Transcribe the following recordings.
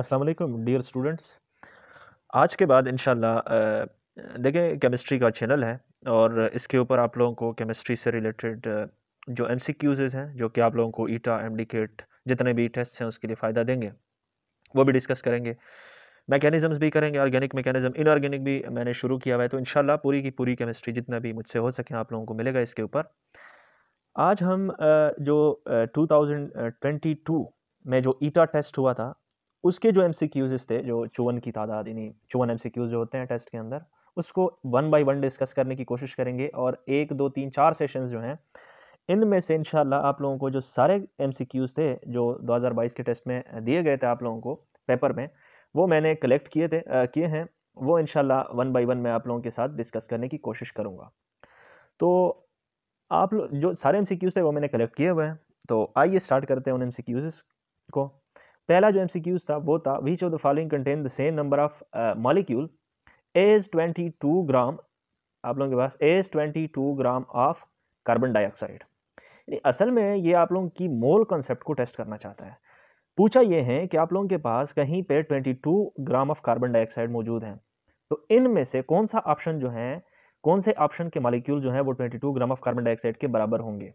अस्सलाम वालेकुम dear students आज के बाद इन देखें केमिस्ट्री का चैनल है और इसके ऊपर आप लोगों को केमिस्ट्री से रिलेटेड जो एम सी क्यूजेज़ हैं जो कि आप लोगों को ईटा एम डी केट जितने भी टेस्ट हैं उसके लिए फ़ायदा देंगे वो भी डिस्कस करेंगे मैकेनिज़म्स भी करेंगे ऑर्गेनिक मैकेनिज़म इनऑर्गेनिक भी मैंने शुरू किया हुआ है तो इन पूरी की पूरी केमिस्ट्री जितना भी मुझसे हो सके आप लोगों को मिलेगा इसके ऊपर आज हम जो टू में जो ईटा टेस्ट हुआ था उसके जो एम थे जो चौवन की तादाद यानी चौवन एम जो होते हैं टेस्ट के अंदर उसको वन बाई वन डिस्कस करने की कोशिश करेंगे और एक दो तीन चार सेशंस जो हैं इनमें से इन आप लोगों को जो सारे एम थे जो 2022 के टेस्ट में दिए गए थे आप लोगों को पेपर में वो मैंने कलेक्ट किए थे किए हैं वो इन वन बाई वन मैं आप लोगों के साथ डिस्कस करने की कोशिश करूँगा तो आप लोग जो सारे एम थे वो मैंने कलेक्ट किए हुए हैं तो आइए स्टार्ट करते हैं उन एम को पहला जो एम था वो था which of the following contain the same number of molecule as twenty two gram आप लोगों के पास as twenty two gram of carbon dioxide असल में ये आप लोगों की मोल कॉन्सेप्ट को टेस्ट करना चाहता है पूछा ये है कि आप लोगों के पास कहीं पे 22 ग्राम ऑफ कार्बन डाइऑक्साइड मौजूद हैं तो इनमें से कौन सा ऑप्शन जो है कौन से ऑप्शन के मालिक्यूल जो हैं वो 22 ग्राम ऑफ कार्बन डाइऑक्साइड के बराबर होंगे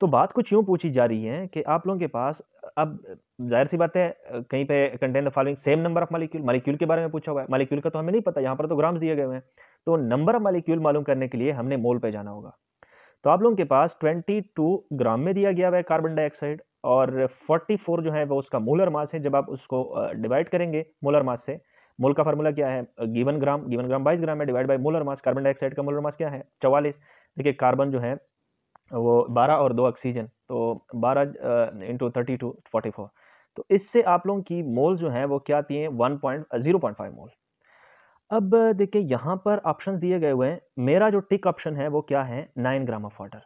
तो बात कुछ यूँ पूछी जा रही है कि आप लोगों के पास अब जाहिर सी बात है कहीं पे contain the following same number of molecule molecule के बारे में पूछा हुआ है मालिक्यूल का तो हमें नहीं पता यहाँ पर तो ग्राम्स दिए गए हैं तो नंबर ऑफ मालिक्यूल मालूम करने के लिए हमने मोल पे जाना होगा तो आप लोगों के पास 22 ग्राम में दिया गया हुआ है कार्बन डाइऑक्साइड और 44 जो है वो उसका मोलर मास है जब आप उसको डिवाइड करेंगे मोलर मास से मोल का फार्मूला क्या है गिवन ग्राम गिवन ग्राम 22 ग्राम है divide by molar mass carbon dioxide का मोलर मास क्या है चवालीस देखिए कार्बन जो है वो बारह और दो ऑक्सीजन तो बारह into thirty two forty four तो इससे आप लोगों की मोल जो हैं वो क्या आती हैं one point zero point five mole अब देखिए यहाँ पर ऑप्शन दिए गए हुए हैं मेरा जो टिक ऑप्शन है वो क्या है नाइन ग्राम ऑफ वाटर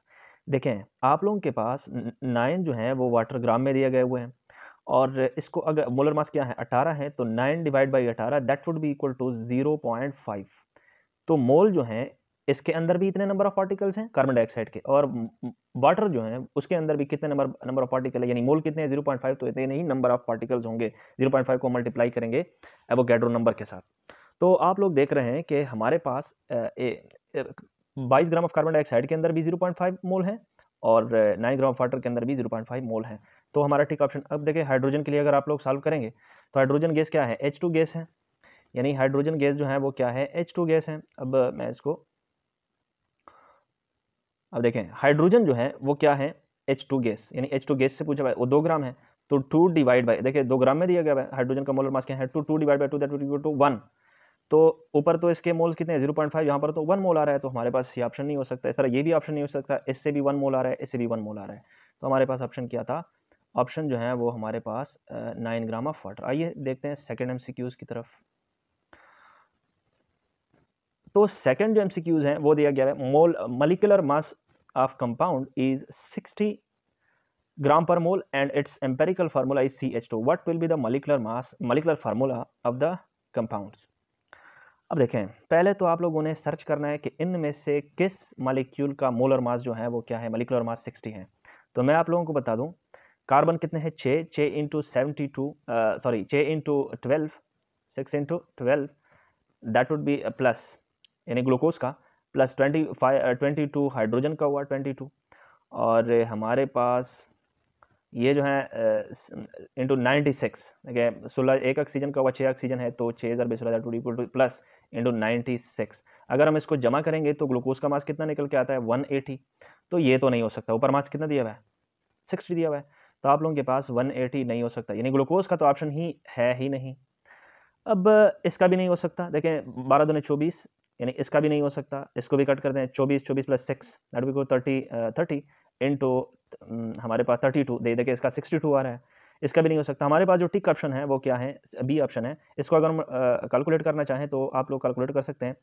देखें आप लोगों के पास नाइन जो है वो वाटर ग्राम में दिए गए हुए हैं और इसको अगर मोलर मास क्या है अठारह है तो नाइन डिवाइड बाई अठारह that would be equal to zero point five तो मोल जो हैं इसके अंदर भी इतने नंबर ऑफ पार्टिकल्स हैं कार्बन डाइऑक्साइड के और वाटर जो है उसके अंदर भी कितने नंबर नंबर ऑफ पार्टिकल है यानी मोल कितने जीरो पॉइंट फाइव तो इतने नहीं नंबर ऑफ पार्टिकल्स होंगे जीरो पॉइंट फाइव को मल्टीप्लाई करेंगे गैड्रो नंबर के साथ तो आप लोग देख रहे हैं कि हमारे पास बाईस ग्राम ऑफ कार्बन डाइऑक्साइड के अंदर भी जीरो पॉइंट फाइव मोल है और नाइन ग्राम ऑफ वाटर के अंदर भी जीरो पॉइंट फाइव मोल है तो हमारा ठीक ऑप्शन अब देखें हाइड्रोजन के लिए अगर आप लोग सॉल्व करेंगे तो हाइड्रोजन गैस क्या है एच टू गैस है यानी हाइड्रोजन गैस जो है वो क्या है एच टू गैस है अब मैं इसको अब देखें हाइड्रोजन जो है वो क्या है एच टू गैस यानी एच टू गैस से पूछा वो दो ग्राम है तो टू डिवाइड बाई देखिए दो ग्राम में दिया गया है हाइड्रोजन का मोलर मास क्या है two two divide by two that two one तो ऊपर तो इसके मोल्स कितने जीरो पॉइंट फाइव यहाँ पर तो वन मोल आ रहा है तो हमारे पास ये ऑप्शन नहीं हो सकता इस तरह ये भी ऑप्शन नहीं हो सकता इससे भी वन मोल आ रहा है इससे भी वन मोल आ रहा है तो हमारे पास ऑप्शन क्या था ऑप्शन जो है वो हमारे पास नाइन ग्राम ऑफ वाटर आइए देखते हैं सेकेंड एम की तरफ तो सेकंड जो एमसीक्यूज हैं वो दिया गया है mole molecular mass of compound is 60 gram पर mole and its empirical formula is C H two what will be the molecular mass molecular formula of the compound अब देखें पहले तो आप लोगों ने सर्च करना है कि इनमें से किस मालिक्यूल का मोलर मास जो है वो क्या है मलिकुलर मास 60 है तो मैं आप लोगों को बता दूँ कार्बन कितने हैं छः छः इंटू सेवेंटी टू सॉरी छः into twelve six into twelve that would be plus यानी ग्लूकोज का plus twenty five twenty two hydrogen का हुआ ट्वेंटी टू और हमारे पास ये जो है इंटू नाइन्टी सिक्स देखिए सोलह एक ऑक्सीजन का हुआ छः ऑक्सीजन है तो छः हज़ार बीस हज़ार two two plus into ninety six अगर हम इसको जमा करेंगे तो ग्लूकोज का मास कितना निकल के आता है वन एटी तो ये तो नहीं हो सकता ऊपर मास कितना दिया हुआ है सिक्सटी दिया हुआ है तो आप लोगों के पास वन एटी नहीं हो सकता यानी ग्लूकोज का तो ऑप्शन ही है ही नहीं अब इसका भी नहीं हो सकता देखें बारह दोने चौबीस यानी इसका भी नहीं हो सकता इसको भी कट करते हैं चौबीस चौबीस plus six that become thirty thirty into हमारे पास थर्टी टू दे देखिए इसका सिक्सटी टू आ रहा है इसका भी नहीं हो सकता हमारे पास जो टिक ऑप्शन है वो क्या है बी ऑप्शन है इसको अगर हम कैलकुलेट uh, करना चाहें तो आप लोग कैलकुलेट कर सकते हैं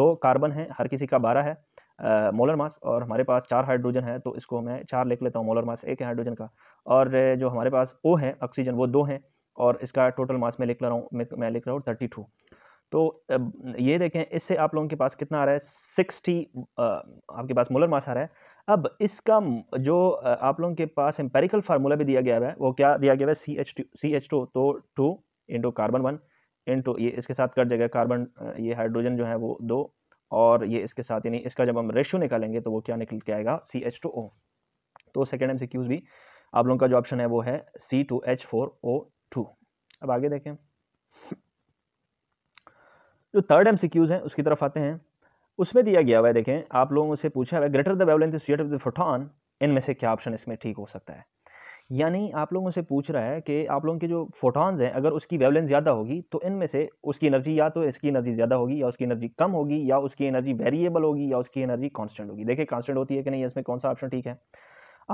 दो कार्बन है हर किसी का बारह है मोलर uh, मास और हमारे पास चार हाइड्रोजन है तो इसको मैं चार लिख लेता हूँ मोलर मास एक है हाइड्रोजन का और uh, जो हमारे पास ओ है ऑक्सीजन वो दो हैं और इसका टोटल मास मैं लिख रहा हूँ मैं लिख रहा हूँ थर्टी टू तो ये देखें इससे आप लोगों के पास कितना आ रहा है सिक्सटी आपके पास मोलर मास आ रहा है अब इसका जो आप लोगों के पास एम्पेरिकल फार्मूला भी दिया गया है वो क्या दिया गया है C H two C H two तो two into carbon one into ये इसके साथ कट जाएगा कार्बन ये हाइड्रोजन जो है वो दो और ये इसके साथ यानी इसका जब हम रेशियो निकालेंगे तो वो क्या निकल के आएगा सी एच टू ओ तो सेकेंड एम सी क्यूज़ भी आप लोगों का जो ऑप्शन है वो है C two H four O two अब आगे देखें जो थर्ड एम हैं उसकी तरफ आते हैं उसमें दिया गया हुआ है देखें आप लोगों से पूछा हुआ greater the wavelength is of the photon इनमें से क्या ऑप्शन इसमें ठीक हो सकता है यानी आप लोगों से पूछ रहा है कि आप लोगों के जो फोटॉन्स हैं अगर उसकी वेवलेंथ ज़्यादा होगी तो इनमें से उसकी एनर्जी या तो इसकी एनर्जी ज़्यादा होगी या उसकी एनर्जी कम होगी या उसकी एनर्जी वेरिएबल होगी या उसकी एनर्जी कांस्टेंट होगी देखिए कांस्टेंट होती है कि नहीं इसमें कौन सा ऑप्शन ठीक है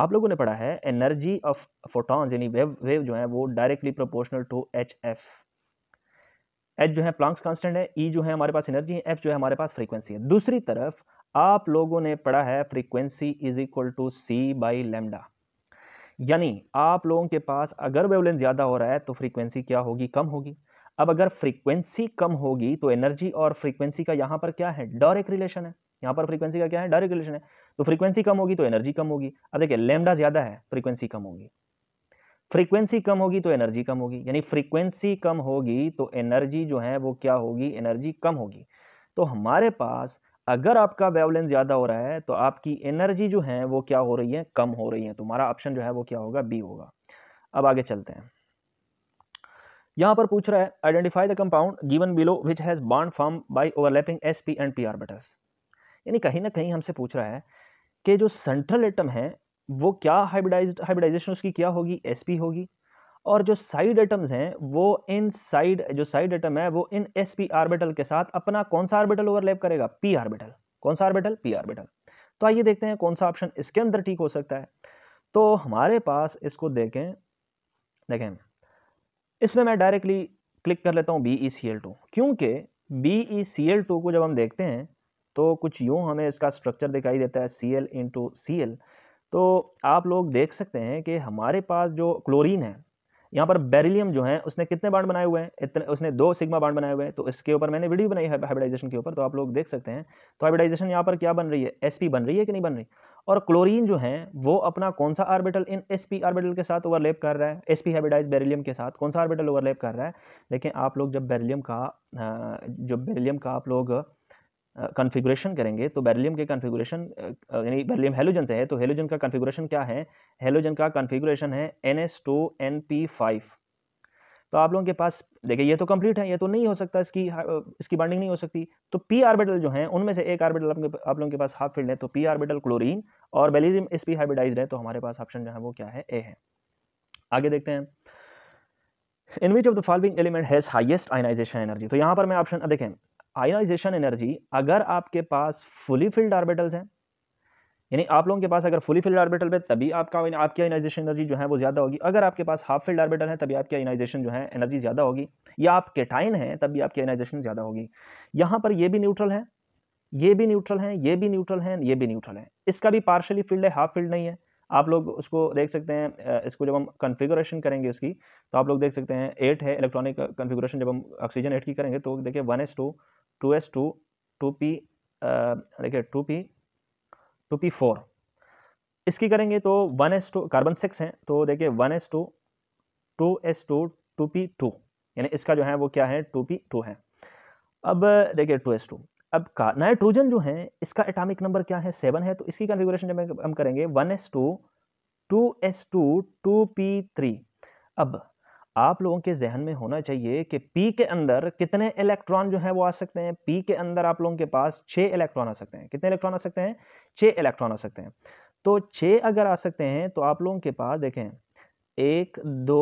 आप लोगों ने पढ़ा है एनर्जी ऑफ फोटॉन्स यानी वेव वेव जो है वो directly proportional to H F H जो है प्लांक्स कांस्टेंट है ई e जो है हमारे पास एनर्जी है एफ जो है हमारे पास फ्रीक्वेंसी है दूसरी तरफ आप लोगों ने पढ़ा है frequency is equal to C by lambda यानी आप लोगों के पास अगर वेवलेंस ज़्यादा हो रहा है तो फ्रीक्वेंसी क्या होगी कम होगी अब अगर फ्रीक्वेंसी कम होगी तो एनर्जी और फ्रीक्वेंसी का यहाँ पर क्या है डायरेक्ट रिलेशन है यहाँ पर फ्रीक्वेंसी का क्या है डायरेक्ट रिलेशन है तो फ्रीक्वेंसी कम होगी तो एनर्जी कम होगी अब देखिए लेमडा ज़्यादा है फ्रीक्वेंसी कम होगी फ्रीक्वेंसी कम होगी तो एनर्जी कम होगी यानी फ्रीक्वेंसी कम होगी तो एनर्जी जो है वो क्या होगी एनर्जी कम होगी तो हमारे पास अगर आपका वेवलेंस ज़्यादा हो रहा है तो आपकी एनर्जी जो है वो क्या हो रही है कम हो रही है तुम्हारा तो ऑप्शन जो है वो क्या होगा बी होगा अब आगे चलते हैं यहाँ पर पूछ रहा है identify the compound given below which has bond form by overlapping S P and P बटर्स यानी कहीं ना कहीं हमसे पूछ रहा है कि जो सेंट्रल एटम है वो क्या हाइब्रिडाइज हाइब्रिडाइजेशन उसकी क्या होगी एस होगी और जो साइड एटम्स हैं वो इन साइड जो साइड एटम है वो इन एस पी आर्बिटल के साथ अपना कौन सा आर्बिटल ओवरलैप करेगा पी आर्बिटल कौन सा आर्बिटल पी आर्बिटल तो आइए देखते हैं कौन सा ऑप्शन इसके अंदर ठीक हो सकता है तो हमारे पास इसको देखें देखें इसमें मैं डायरेक्टली क्लिक कर लेता हूँ B E C L two क्योंकि B E C L two को जब हम देखते हैं तो कुछ यूँ हमें इसका स्ट्रक्चर दिखाई देता है C L into C L तो आप लोग देख सकते हैं कि हमारे पास जो क्लोरीन है यहाँ पर बेरिलियम जो है उसने कितने बाड बनाए हुए हैं इतने उसने दो सिग्मा बाड बनाए हुए हैं तो इसके ऊपर मैंने वीडियो बनाई है हाइब्रिडाइजेशन के ऊपर तो आप लोग देख सकते हैं तो हाइब्रिडाइजेशन यहाँ पर क्या बन रही है एस बन रही है कि नहीं बन रही और क्लोरीन जो है वो अपना कौन सा आर्बिटल इन एस पी आर्बिटल के साथ ओवरलेप कर रहा है एस पी हाइब्रिडाइज बेरिलियम के साथ कौन सा आर्बिटल ओवरलेप कर रहा है लेकिन आप लोग जब बेरिलियम का जो बेरिलियम का आप लोग कन्फिग्रेशन करेंगे तो बेरिलियम के कन्फिग्रेशन यानी बेरिलियम हेलोजन से है तो हेलोजन का कन्फिग्रेशन क्या है हेलोजन का कन्फिग्रेशन है N S two N P five तो आप लोगों के पास देखिए ये तो कंप्लीट है ये तो नहीं हो सकता इसकी इसकी बाइंडिंग नहीं हो सकती तो पी आर्बिटल जो है उनमें से एक आर्बिटल आप लोगों के पास हाफ फील्ड है तो पी आर्बिटल क्लोरीन और बेलियम एस पी हाइब्रिडाइज है तो हमारे पास ऑप्शन जो है वो क्या है ए है आगे देखते हैं in which of the following element has highest ionisation energy तो यहाँ पर मैं ऑप्शन देखें आयोनाइजेशन एनर्जी अगर आपके पास फुली फिल्ड ऑर्बिटल्स हैं यानी आप लोगों के पास अगर फुली फिल्ड ऑर्बिटल पे तभी आपका आपकी आयोनाइजेशन एनर्जी जो है वो ज़्यादा होगी अगर आपके पास हाफ फिल्ड ऑर्बिटल है तभी आपकी आयोनाइजेशन जो है एनर्जी ज़्यादा होगी या आप केटाइन हैं भी आपकी आयोनाइजेशन ज़्यादा होगी यहाँ पर ये भी न्यूट्रल है ये भी न्यूट्रल है ये भी न्यूट्रल है ये भी न्यूट्रल है इसका भी पार्शली फील्ड है हाफ फील्ड नहीं है आप लोग उसको देख सकते हैं इसको जब हम कन्फिगोरेशन करेंगे उसकी तो आप लोग देख सकते हैं एट है इलेक्ट्रॉनिक कन्फिगोरेशन जब हम ऑक्सीजन एट की करेंगे तो देखिए one S two two S two two P देखिए two P two P four इसकी करेंगे तो one S two carbon six हैं तो देखिए one S two two S two two P two यानी इसका जो है वो क्या है टू पी टू है अब देखिए टू एस टू अब का नाइट्रोजन जो है इसका एटॉमिक नंबर क्या है सेवन है तो इसकी कन्फिग्रेशन जब हम करेंगे one S two two S two two P three अब आप लोगों के जहन में होना चाहिए कि पी के अंदर कितने इलेक्ट्रॉन जो है वो आ सकते हैं पी के अंदर आप लोगों के पास छः इलेक्ट्रॉन आ सकते हैं कितने इलेक्ट्रॉन आ सकते हैं छः इलेक्ट्रॉन आ सकते हैं तो छः अगर आ सकते हैं तो आप लोगों के पास देखें एक दो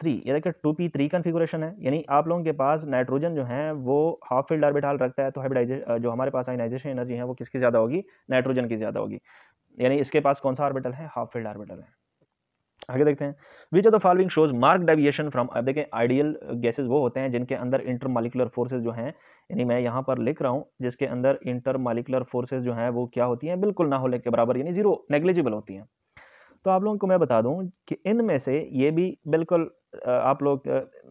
थ्री ये देखिए टू पी थ्री कन्फिगुरेशन है यानी आप लोगों के पास नाइट्रोजन जो है वो हाफ फील्ड ऑर्बिटल रखता है तो हाइब्रिडाइजेशन जो हमारे पास आइनाइजेशन एनर्जी है वो किसकी ज़्यादा होगी नाइट्रोजन की ज़्यादा होगी यानी इसके पास कौन सा ऑर्बिटल है हाफ फील्ड ऑर्बिटल है आगे देखते हैं which of the following shows mark deviation from अब देखें आइडियल गैसेज वो होते हैं जिनके अंदर इंटर मालिकुलर फोर्सेज जो हैं यानी मैं यहाँ पर लिख रहा हूँ जिसके अंदर इंटर मालिकुलर फोर्सेज जो हैं वो क्या होती हैं बिल्कुल ना होने के बराबर यानी जीरो नेग्लिजिबल होती हैं तो आप लोगों को मैं बता दूँ कि इनमें से ये भी बिल्कुल आप लोग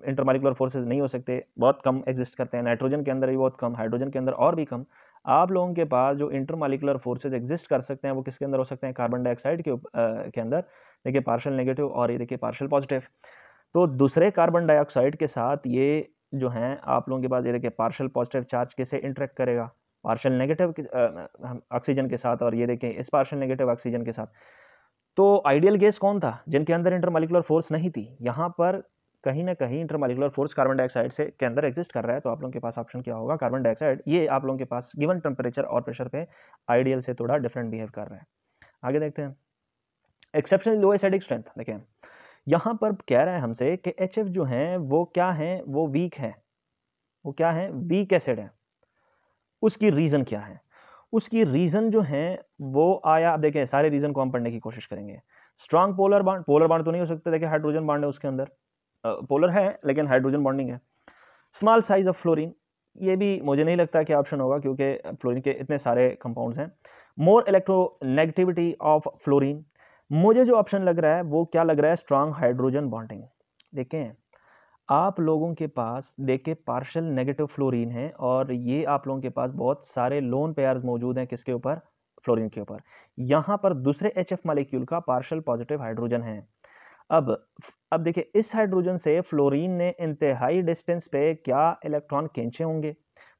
इंटरमालिकुलर फोर्सेज नहीं हो सकते बहुत कम एग्जिस्ट करते हैं नाइट्रोजन के अंदर भी बहुत कम हाइड्रोजन के अंदर और भी कम आप लोगों के पास जो इंटरमालिकुलर फोर्सेज एग्जिस्ट कर सकते हैं वो किसके अंदर हो सकते हैं कार्बन डाइऑक्साइड के के अंदर देखिए पार्शल नेगेटिव और ये देखिए पार्शल पॉजिटिव तो दूसरे कार्बन डाइऑक्साइड के साथ ये जो हैं आप लोगों के पास ये देखिए पार्शल पॉजिटिव चार्ज कैसे इंटरेक्ट करेगा पार्शल नेगेटिव ऑक्सीजन के साथ और ये देखें इस पार्शल नेगेटिव ऑक्सीजन के साथ तो आइडियल गैस कौन था जिनके अंदर इंटरमालिकुलर फोर्स नहीं थी यहाँ पर कहीं ना कहीं इंटरमालिकुलर फोर्स कार्बन डाइऑक्साइड से के अंदर एग्जिस्ट कर रहा है तो आप लोगों के पास ऑप्शन क्या होगा कार्बन डाइऑक्साइड ये आप लोगों के पास गिवन टेम्परेचर और प्रेशर पे आइडियल से थोड़ा डिफरेंट बिहेव कर रहा है आगे देखते हैं एक्सेप्शन लो एसेडिक स्ट्रेंथ देखें यहाँ पर कह रहा है हमसे कि एच जो हैं वो क्या हैं वो वीक हैं वो क्या है वीक एसिड है उसकी रीज़न क्या है उसकी रीज़न जो है वो आया अब देखें सारे रीज़न को हम पढ़ने की कोशिश करेंगे स्ट्रांग पोलर बाड पोलर बाड तो नहीं हो सकता देखिए हाइड्रोजन बाड है उसके अंदर पोलर है लेकिन हाइड्रोजन बॉन्डिंग है स्मॉल साइज ऑफ फ्लोरीन ये भी मुझे नहीं लगता कि ऑप्शन होगा क्योंकि फ्लोरीन के इतने सारे कंपाउंड्स हैं मोर इलेक्ट्रोनेगेटिविटी ऑफ फ्लोरीन मुझे जो ऑप्शन लग रहा है वो क्या लग रहा है स्ट्रांग हाइड्रोजन बॉन्डिंग देखें आप लोगों के पास देखे पार्शल नेगेटिव फ्लोरीन है और ये आप लोगों के पास बहुत सारे लोन पेयर मौजूद हैं किसके ऊपर फ्लोरीन के ऊपर यहाँ पर दूसरे एच एफ मालिक्यूल का पार्शल पॉजिटिव हाइड्रोजन है अब अब देखिए इस हाइड्रोजन से फ्लोरीन ने इंतहाई डिस्टेंस पे क्या इलेक्ट्रॉन खींचे होंगे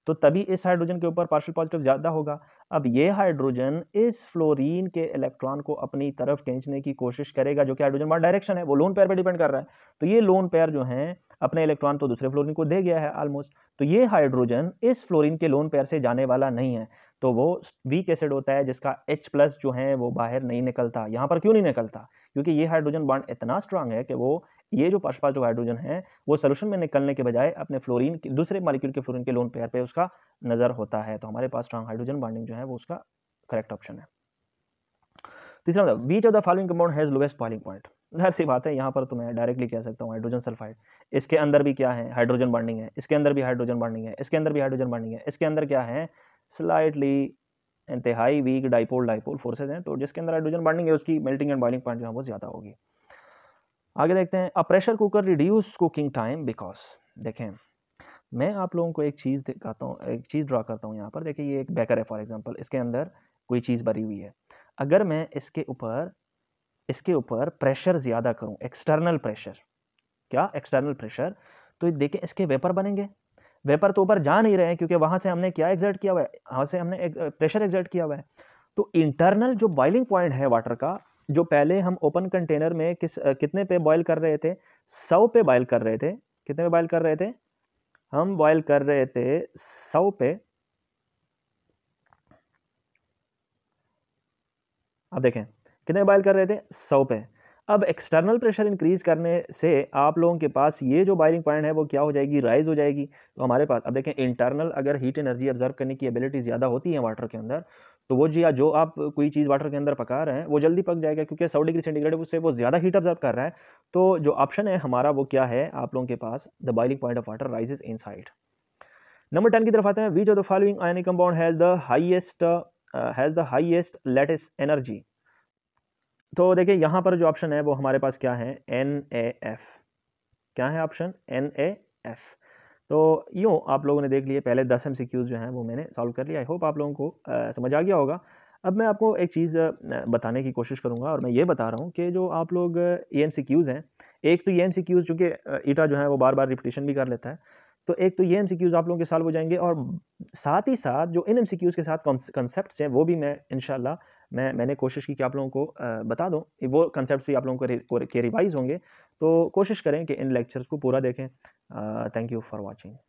तो तभी इस हाइड्रोजन के ऊपर पार्शल पॉजिटिव ज़्यादा होगा अब ये हाइड्रोजन इस फ्लोरीन के इलेक्ट्रॉन को अपनी तरफ खींचने की कोशिश करेगा जो कि हाइड्रोजन वन डायरेक्शन है वो लोन पेयर पे डिपेंड कर रहा है तो ये लोन पेयर जो है अपने इलेक्ट्रॉन तो दूसरे फ्लोरीन को दे गया है ऑलमोस्ट तो ये हाइड्रोजन इस फ्लोरीन के लोन पेयर से जाने वाला नहीं है तो वो वीक एसिड होता है जिसका H प्लस जो है वो बाहर नहीं निकलता यहाँ पर क्यों नहीं निकलता क्योंकि ये हाइड्रोजन बॉन्ड इतना स्ट्रांग है कि वो ये जो पास पास जो हाइड्रोजन है वो सोल्यूशन में निकलने के बजाय अपने फ्लोरीन के दूसरे मालिक्यूल के फ्लोरीन के लोन पेयर पे उसका नज़र होता है तो हमारे पास स्ट्रॉन्ग हाइड्रोजन बॉन्डिंग जो है वो उसका करेक्ट ऑप्शन है तीसरा मतलब which of the following compound has lowest boiling point जहर सी बात है यहाँ पर तो मैं डायरेक्टली कह सकता हूँ हाइड्रोजन सल्फाइड इसके अंदर भी क्या है हाइड्रोजन बॉन्डिंग है इसके अंदर भी हाइड्रोजन बॉन्डिंग है इसके अंदर भी हाइड्रोजन बॉन्डिंग है इसके अंदर क्या है स्लाइटली इंतहाई वीक डाइपोल डाइपोल फोर्सेज हैं तो जिसके अंदर हाइड्रोजन बॉन्डिंग है उसकी मेल्टिंग एंड बॉइलिंग पॉइंट जो है वो ज़्यादा होगी आगे देखते हैं a pressure cooker reduce cooking time because देखें मैं आप लोगों को एक चीज़ दिखाता हूँ एक चीज़ ड्रा करता हूँ यहाँ पर देखिए ये एक बेकर है फॉर एग्जांपल इसके अंदर कोई चीज़ भरी हुई है अगर मैं इसके ऊपर इसके ऊपर प्रेशर ज़्यादा करूँ एक्सटर्नल प्रेशर क्या एक्सटर्नल प्रेशर तो देखें इसके वेपर बनेंगे वेपर तो ऊपर जा नहीं रहे हैं क्योंकि वहाँ से हमने क्या एग्जर्ट किया हुआ है वहाँ से हमने एक, प्रेशर एग्जर्ट किया हुआ है तो इंटरनल जो बॉइलिंग पॉइंट है वाटर का जो पहले हम ओपन कंटेनर में किस कितने पे बॉयल कर रहे थे सौ पे बॉयल कर रहे थे कितने पे बॉयल कर रहे थे हम बॉयल कर रहे थे सौ पे अब देखें कितने बॉयल कर रहे थे सौ पे अब एक्सटर्नल प्रेशर इंक्रीज करने से आप लोगों के पास ये जो बॉइलिंग पॉइंट है वो क्या हो जाएगी राइज हो जाएगी तो हमारे पास अब देखें इंटरनल अगर हीट एनर्जी ऑब्जर्व करने की एबिलिटी ज़्यादा होती है वाटर के अंदर तो वो जी या जो आप कोई चीज़ वाटर के अंदर पका रहे हैं वो जल्दी पक जाएगा क्योंकि सौ डिग्री सेंटीग्रेड उससे वो ज़्यादा हीट ऑब्जर्व कर रहा है तो जो ऑप्शन है हमारा वो क्या है आप लोगों के पास the boiling point of water rises in number ten की तरफ आते हैं which of the following ionic compound has the highest has the highest lattice energy तो देखिए यहाँ पर जो ऑप्शन है वो हमारे पास क्या है एन ए एफ क्या है ऑप्शन एन ए एफ तो यूँ आप लोगों ने देख लिए पहले दस एम जो हैं वो मैंने सॉल्व कर लिया आई होप आप लोगों को आ, समझ आ गया होगा अब मैं आपको एक चीज़ बताने की कोशिश करूँगा और मैं ये बता रहा हूँ कि जो आप लोग ई एम सी क्यूज़ हैं एक तो ई एम सी क्यूज़ चूँकि ईटा जो है वो बार बार रिपीटेशन भी कर लेता है तो एक तो ये एम सी क्यूज़ आप लोगों के साल हो जाएंगे और साथ ही साथ जो इन एम सी क्यूज़ के साथ कॉन्सेप्ट हैं वो भी मैं इन मैं मैंने कोशिश की कि आप लोगों को बता दूँ वो कंसेप्ट भी आप लोगों को के रिवाइज होंगे तो कोशिश करें कि इन लेक्चर्स को पूरा देखें थैंक यू फॉर वॉचिंग